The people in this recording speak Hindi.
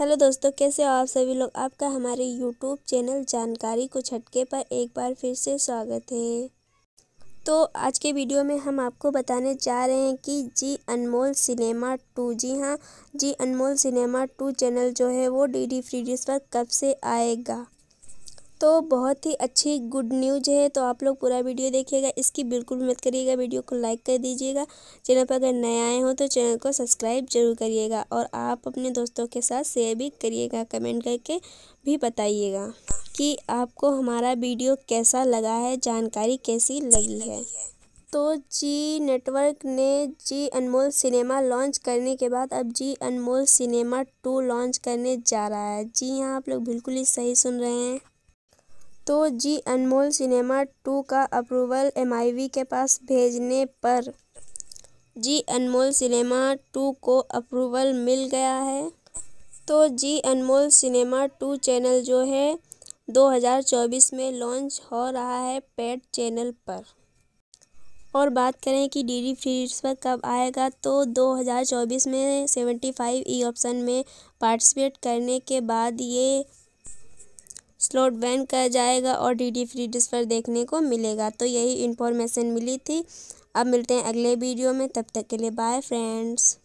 हेलो दोस्तों कैसे हो आप सभी लोग आपका हमारे यूट्यूब चैनल जानकारी कुछ हटके पर एक बार फिर से स्वागत है तो आज के वीडियो में हम आपको बताने जा रहे हैं कि जी अनमोल सिनेमा टू जी हाँ Zee Anmol cinema two channel जो है वो डी डी फ्री डिश पर कब से आएगा तो बहुत ही अच्छी गुड न्यूज है तो आप लोग पूरा वीडियो देखिएगा इसकी बिल्कुल मत करिएगा वीडियो को लाइक कर दीजिएगा चैनल पर अगर नए आए हो तो चैनल को सब्सक्राइब जरूर करिएगा और आप अपने दोस्तों के साथ शेयर भी करिएगा कमेंट करके भी बताइएगा कि आपको हमारा वीडियो कैसा लगा है जानकारी कैसी लगी है तो जी नेटवर्क ने जी अनमोल सिनेमा लॉन्च करने के बाद अब Zee Anmol cinema two launch करने जा रहा है जी हाँ आप लोग बिल्कुल ही सही सुन रहे हैं तो जी अनमोल सिनेमा टू का अप्रूवल एम के पास भेजने पर जी अनमोल सिनेमा टू को अप्रूवल मिल गया है तो Zee Anmol cinema two channel जो है 2024 में लॉन्च हो रहा है पेड चैनल पर और बात करें कि डी डी फ्री पर कब आएगा तो 2024 में 75 ई ऑप्शन में पार्टिसिपेट करने के बाद ये स्लॉट बैन कर जाएगा और डीडी फ्री डिस पर देखने को मिलेगा तो यही इन्फॉर्मेशन मिली थी अब मिलते हैं अगले वीडियो में तब तक के लिए बाय फ्रेंड्स